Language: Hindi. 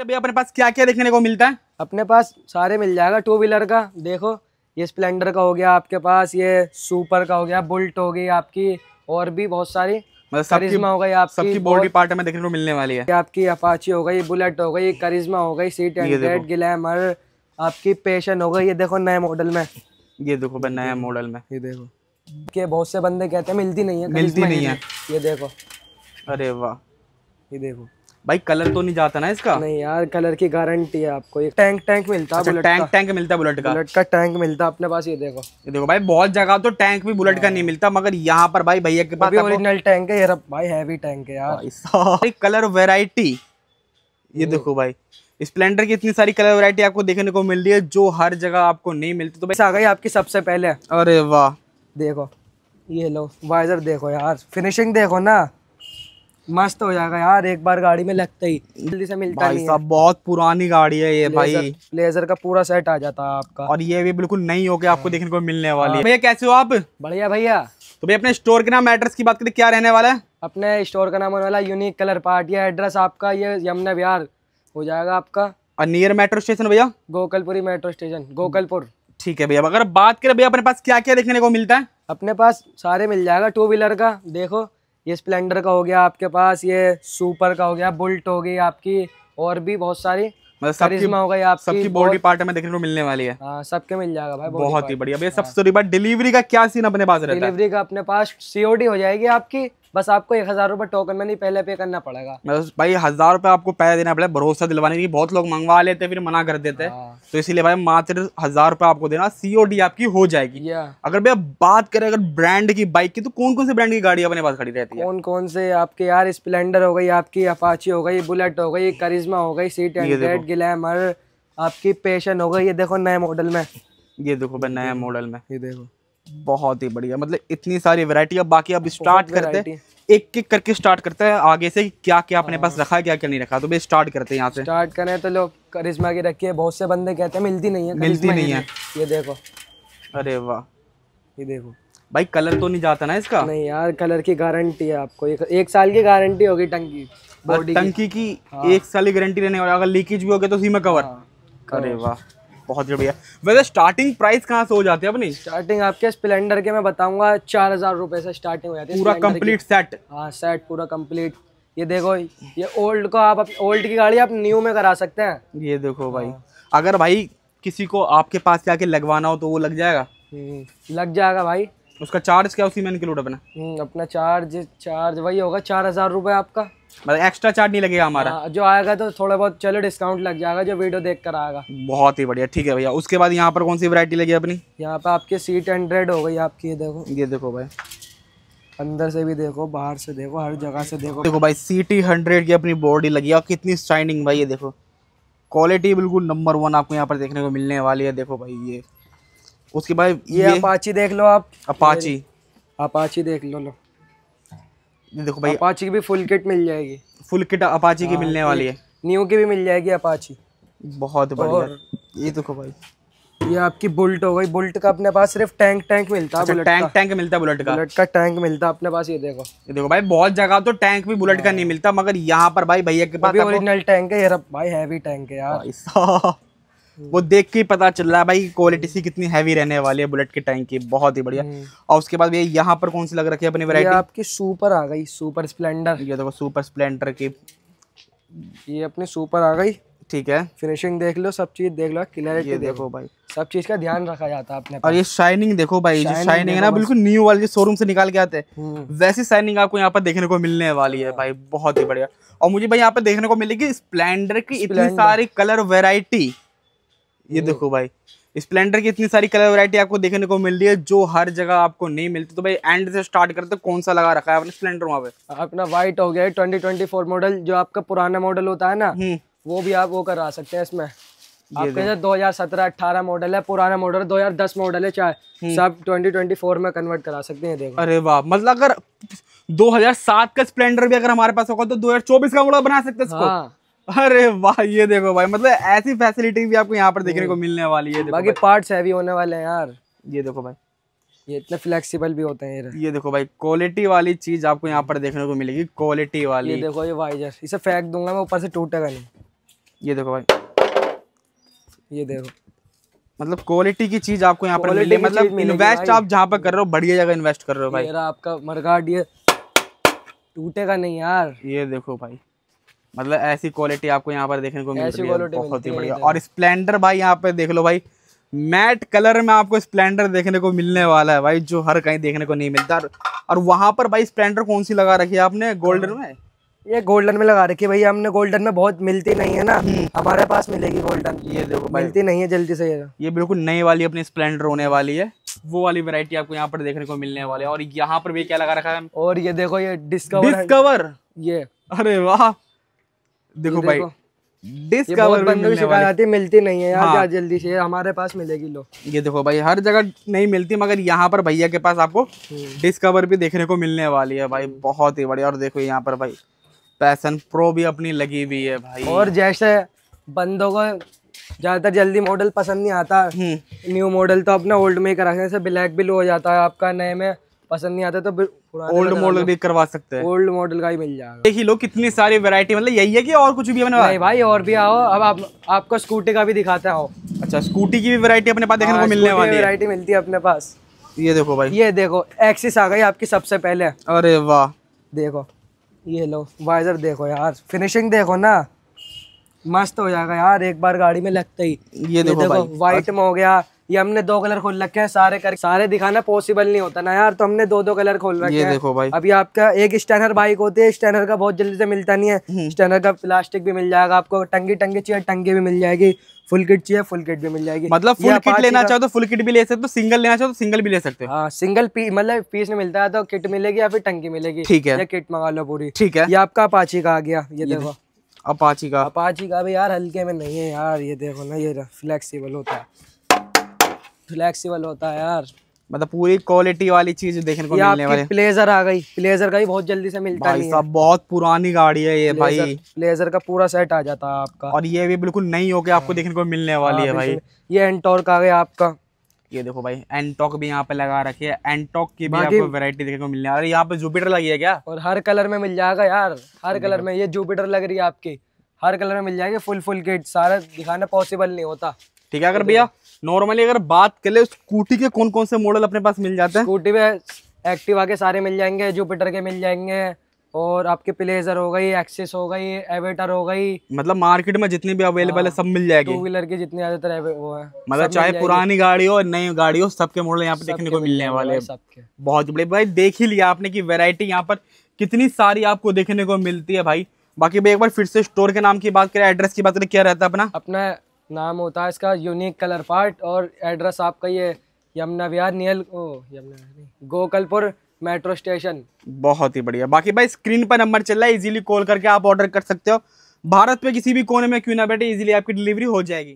अभी अपने पास क्या क्या देखने को मिलता है अपने पास सारे मिल जाएगा टू व्हीलर का देखो ये स्प्लेंडर का हो गया आपके पास ये सुपर का हो गया बुलट हो गई आपकी और भी बहुत सारी मतलब करिश्मा हो गई आपकी सबकी बॉडी पार्ट में देखने को मिलने वाली है आपकी अपाची हो गई बुलेट हो गई करिश्मा हो गई सीट एंड ग्लैमर आपकी पेशन हो गई ये देखो नए मॉडल में ये देखो नए मॉडल में ये देखो के बहुत से बंदे कहते हैं मिलती नहीं है मिलती नहीं है ये देखो अरे वाह ये देखो भाई कलर तो नहीं जाता ना इसका नहीं यार कलर की गारंटी है आपको ये टैंक टैंक मिलता है टैंक टैंक मिलता है बुलेट का बुलेट का टैंक मिलता है अपने पास ये देखो ये देखो भाई बहुत जगह तो टैंक भी बुलेट का नहीं हाँ। मिलता मगर यहाँ पर भाई भैया के पास ओरिजिनल टैंक है यार भाई हैवी टैंक है यार कलर वेराइटी ये हम्म। देखो भाई स्प्लेंडर की इतनी सारी कलर वैरायटी आपको देखने को मिल रही है जो हर जगह आपको नहीं मिलती तो आ गई आपकी सबसे पहले अरे वाह देखो ये लो वाइजर देखो यार फिनिशिंग देखो ना मस्त हो जाएगा यार एक बार गाड़ी में लगता ही जल्दी से मिलता भाई है। बहुत पुरानी गाड़ी है ये भाई लेजर, का पूरा सेट आ जाता है आपका और ये भी बिल्कुल नई होके आपको देखने को मिलने वाली है हाँ। भैया कैसे हो आप बढ़िया भैया तो भैया अपने स्टोर के नाम एड्रेस की बात करें क्या रहने वाला है अपने स्टोर का नाम होने वाला यूनिक कलर पार्ट एड्रेस आपका ये यमुना बिहार हो जाएगा आपका और नियर मेट्रो स्टेशन भैया गोकलपुरी मेट्रो स्टेशन गोकलपुर ठीक है भैया अगर बात करें भैया अपने पास क्या क्या देखने को मिलता है अपने पास सारे मिल जाएगा टू व्हीलर का देखो ये स्प्लेंडर का हो गया आपके पास ये सुपर का हो गया बुल्ट हो गई आपकी और भी बहुत सारी मतलब करिश्मा हो बॉडी पार्ट हमें देखने को मिलने वाली है हाँ, सबके मिल जाएगा भाई बहुत ही बढ़िया सबसे डिलीवरी हाँ। का क्या सीन अपने पास डिलीवरी का अपने पास सीओडी हो जाएगी आपकी बस आपको एक हज़ार रुपए टोकन में नहीं पहले पे करना पड़ेगा बस भाई हज़ार रुपए आपको पहले देना पड़ेगा भरोसा दिलवाने की बहुत लोग मंगवा लेते फिर मना कर देते हैं हाँ। तो इसीलिए भाई मात्र हज़ार रुपए आपको देना सीओडी आपकी हो जाएगी अगर भैया बात करें अगर ब्रांड की बाइक की तो कौन कौन से ब्रांड की गाड़ी अपने पास खड़ी रहती है कौन कौन से आपके यार स्प्लेंडर हो गई आपकी अपाची हो गई बुलेट हो गई करिश्मा हो गई सी टेन ग्लैमर आपकी पेशन हो गई ये देखो नए मॉडल में ये देखो भाई नया मॉडल में ये देखो बहुत ही बढ़िया मतलब इतनी सारी वैरायटी अब बाकी अब स्टार्ट करते एक एक करके स्टार्ट करते हैं आगे से क्या क्या अपने पास हाँ। रखा है क्या क्या नहीं रखा तो भाई स्टार्ट करते हैं यहाँ से स्टार्ट करें तो लोग करिश्मा की रखी है बहुत से बंदे कहते हैं मिलती नहीं है मिलती नहीं है ये देखो अरे वाह ये देखो भाई कलर तो नहीं जाता ना इसका नहीं यार कलर की गारंटी है आपको एक, एक साल की गारंटी होगी टंकी टंकी की, की हाँ। एक साल की गारंटी रहने वाली अगर लीकेज भी हो गया तो सीमा कवर हाँ, अरे वाह बहुत बढ़िया वैसे स्टार्टिंग प्राइस कहाँ से हो जाती है अपनी स्टार्टिंग आपके स्प्लेंडर के मैं बताऊंगा चार हजार रुपए से स्टार्टिंग हो जाती है पूरा कंप्लीट सेट हाँ सेट पूरा कंप्लीट ये देखो ये ओल्ड को आप ओल्ड की गाड़ी आप न्यू में करा सकते हैं ये देखो भाई अगर भाई किसी को आपके पास जाके लगवाना हो तो वो लग जाएगा हम्म, लग जाएगा भाई उसका चार्ज क्या उसी में इंक्लूड अपना हम्म, अपना चार्ज चार्ज वही होगा चार हजार रुपये आपका मतलब एक्स्ट्रा चार्ज नहीं लगेगा हमारा आ, हाँ, जो आएगा तो थोड़ा बहुत चलो डिस्काउंट लग जाएगा जो वीडियो देख कर आएगा बहुत ही बढ़िया ठीक है भैया उसके बाद यहाँ पर कौन सी वरायटी लगी अपनी यहाँ पे आपकी सीट हंड्रेड हो गई आपकी ये देखो ये देखो भाई अंदर से भी देखो बाहर से देखो हर जगह से देखो देखो भाई सी टी हंड्रेड की अपनी बॉडी लगी है कितनी शाइनिंग भाई ये देखो क्वालिटी बिल्कुल नंबर वन आपको यहाँ पर देखने को मिलने वाली है देखो भाई ये उसके बाद ये, ये अपाची देख लो आप अपाची अपाची देख लो लो देखो भाई अपाची की भी फुल किट मिल जाएगी फुल किट अपाची की हाँ, मिलने वाली है न्यू की भी मिल जाएगी अपाची बहुत बढ़िया ये देखो भाई ये आपकी बुलेट हो गई बुलेट का अपने पास सिर्फ टैंक टैंक मिलता है अच्छा, टैंक टैंक मिलता है बुलेट का बुलेट का टैंक मिलता है अपने पास ये देखो ये देखो भाई बहुत जगह तो टैंक भी बुलेट का हाँ। नहीं मिलता मगर यहाँ पर भाई भैया के पास ओरिजिनल टैंक है यार भाई हैवी टैंक है यार वो देख के पता चल रहा है भाई क्वालिटी सी कितनी हैवी रहने वाली है बुलेट के टैंक की बहुत ही बढ़िया हम्म। और उसके बाद भैया यहाँ पर कौन सी लग रखी है अपनी वरायटी आपकी सुपर आ गई सुपर स्प्लेंडर ये देखो सुपर स्प्लेंडर की ये अपनी सुपर आ गई ठीक है फिनिशिंग देख लो सब चीज देख लो क्लियरिटी देखो, देखो भाई सब चीज का ध्यान रखा जाता है अपने और ये शाइनिंग देखो भाई जो शाइनिंग है ना बिल्कुल न्यू वाली जो शोरूम से निकाल के आते हैं हम्म। वैसी शाइनिंग आपको यहाँ पर देखने को मिलने वाली है भाई बहुत ही बढ़िया और मुझे भाई यहाँ पर देखने को मिलेगी स्प्लेंडर की इतनी सारी कलर वेराइटी ये देखो भाई स्प्लेंडर की इतनी सारी कलर वैरायटी आपको देखने को मिल रही है जो हर जगह आपको नहीं मिलती तो भाई एंड से स्टार्ट करते कौन सा लगा रखा है आपने स्प्लेंडर वहाँ पे अपना व्हाइट हो गया ट्वेंटी ट्वेंटी फोर मॉडल जो आपका पुराना मॉडल होता है ना हम्म। वो भी आप वो करा सकते हैं इसमें आपके दो हजार सत्रह अठारह मॉडल है पुराना मॉडल दो हजार दस मॉडल है चाहे हम्म। सब ट्वेंटी ट्वेंटी फोर में कन्वर्ट करा सकते हैं देखो अरे वाह मतलब अगर 2007 का स्प्लेंडर भी अगर हमारे पास होगा तो 2024 का मॉडल बना सकते हैं हाँ। अरे वाह ये देखो भाई मतलब ऐसी फैसिलिटी भी आपको यहाँ पर देखने को मिलने वाली है बाकी पार्ट्स हैवी होने वाले हैं यार ये देखो भाई ये इतने फ्लेक्सिबल भी होते हैं ये देखो भाई क्वालिटी वाली चीज आपको यहाँ पर देखने को मिलेगी क्वालिटी वाली ये देखो ये वाइजर इसे फेंक दूंगा मैं ऊपर से टूटेगा नहीं ये देखो भाई ये देखो मतलब क्वालिटी की चीज आपको यहाँ पर मिलेगी मतलब इन्वेस्ट आप जहाँ पर कर रहे हो बढ़िया जगह इन्वेस्ट कर रहे हो भाई आपका मरगाड ये टूटेगा नहीं यार ये देखो भाई मतलब ऐसी क्वालिटी आपको यहाँ पर देखने को मिल रही है बहुत ही बढ़िया और स्प्लेंडर भाई यहाँ पे देख लो भाई मैट कलर में आपको स्प्लेंडर देखने को मिलने वाला है भाई जो हर कहीं देखने को नहीं मिलता और वहां पर भाई स्प्लेंडर कौन सी लगा रखी है आपने गोल्डन हाँ। में ये गोल्डन में लगा रखी है भाई हमने गोल्डन में बहुत मिलती नहीं है ना हम्म। हमारे पास मिलेगी गोल्डन ये देखो मिलती नहीं है जल्दी से ये बिल्कुल नई वाली अपनी स्प्लेंडर होने वाली है वो वाली वैरायटी आपको यहाँ पर देखने को मिलने वाली है और यहाँ पर भी क्या लगा रखा है और ये देखो ये डिस्कवर डिस्कवर ये अरे वाह देखो भाई डिस्कवर शिकायतें मिलती नहीं है यार हाँ। जल्दी से हमारे पास मिलेगी लो ये देखो भाई हर जगह नहीं मिलती मगर यहाँ पर भैया के पास आपको डिस्कवर हम्म। भी देखने को मिलने वाली है भाई हम्म। बहुत ही बढ़िया और देखो यहाँ पर भाई पैसन प्रो भी अपनी लगी हुई है भाई और जैसे बंदों को ज्यादातर जल्दी मॉडल पसंद नहीं आता न्यू हम्म। मॉडल तो अपना ओल्ड में ही करा ब्लैक भी लो हो जाता है आपका नए में पसंद नहीं आता तो ओल्ड मॉडल भी करवा सकते हैं ओल्ड मॉडल का ही मिल जाएगा देखिए लोग कितनी सारी वैरायटी मतलब यही है कि और कुछ भी अपने भाई, भाई और भी आओ अब आप आपको स्कूटी का भी दिखाता हो अच्छा स्कूटी की भी वैरायटी अपने पास देखने को हाँ, मिलने वाली है वैरायटी मिलती है अपने पास ये देखो भाई ये देखो एक्सिस आ गई आपकी सबसे पहले अरे वाह देखो ये लो वाइजर देखो यार फिनिशिंग देखो ना मस्त हो जाएगा यार एक बार गाड़ी में लगता ही ये देखो, देखो वाइट में हो गया ये हमने दो कलर खोल रखे हैं सारे कर सारे दिखाना पॉसिबल नहीं होता ना यार तो हमने दो दो कलर खोल रखे हैं देखो भाई अभी आपका एक स्टैनर बाइक होती है स्टैनर का बहुत जल्दी से मिलता नहीं है हम्म। स्टैनर का प्लास्टिक भी मिल जाएगा आपको टंगी टंगी चाहिए टंगी भी मिल जाएगी फुल किट चाहिए फुल किट भी मिल जाएगी मतलब फुल किट लेना चाहो तो फुल किट भी ले सकते हो सिंगल लेना चाहो तो सिंगल भी ले सकते हो हाँ सिंगल पी, मतलब पीस में मिलता है तो किट मिलेगी या फिर टंकी मिलेगी ठीक है किट मंगा लो पूरी ठीक है ये आपका अपाची का आ गया ये, ये देखो अपाची का अपाची का भी यार हल्के में नहीं है यार ये देखो ना ये फ्लेक्सीबल होता है फ्लेक्सीबल होता है यार मतलब पूरी क्वालिटी वाली चीज देखने को मिलने वाली प्लेजर आ गई प्लेजर का भी बहुत जल्दी से मिलता भाई है बहुत पुरानी गाड़ी है ये प्लेजर, भाई प्लेजर का पूरा सेट आ जाता है आपका और ये भी बिल्कुल नई होके आपको हाँ। देखने को मिलने वाली हाँ, है भाई ये एंटोर्क आ गया आपका ये देखो भाई एंटॉक भी यहाँ पे लगा रखी है एंटॉक की भी आपको वैरायटी देखने को मिलने वाली यहाँ पे जुपिटर लगी है क्या और हर कलर में मिल जाएगा यार हर कलर में ये जुपिटर लग रही है आपके हर कलर में मिल जाएगी फुल फुल किट सारा दिखाना पॉसिबल नहीं होता ठीक है अगर भैया नॉर्मली अगर बात ले स्कूटी के कौन कौन से मॉडल अपने पास मिल जाते हैं स्कूटी में एक्टिवा के सारे मिल जाएंगे जुपिटर के मिल जाएंगे और आपके प्लेजर हो गई एक्सिस हो गई एवेटर हो गई मतलब मार्केट में जितनी भी अवेलेबल है हाँ, सब मिल जाएगी टू व्हीलर की जितनी ज्यादातर वो है मतलब चाहे पुरानी गाड़ी हो नई गाड़ी हो सबके मॉडल यहाँ पे देखने को मिलने वाले हैं सबके बहुत बड़े भाई देख ही लिया आपने की वेरायटी यहाँ पर कितनी सारी आपको देखने को मिलती है भाई बाकी भाई एक बार फिर से स्टोर के नाम की बात करें एड्रेस की बात करें क्या रहता है अपना अपना नाम होता है इसका यूनिक कलर पार्ट और एड्रेस आपका ये यमुना विहार नियल ओ यमुना गोकलपुर मेट्रो स्टेशन बहुत ही बढ़िया बाकी भाई स्क्रीन पर नंबर चल रहा है इजीली कॉल करके आप ऑर्डर कर सकते हो भारत में किसी भी कोने में क्यों ना बैठे इजीली आपकी डिलीवरी हो जाएगी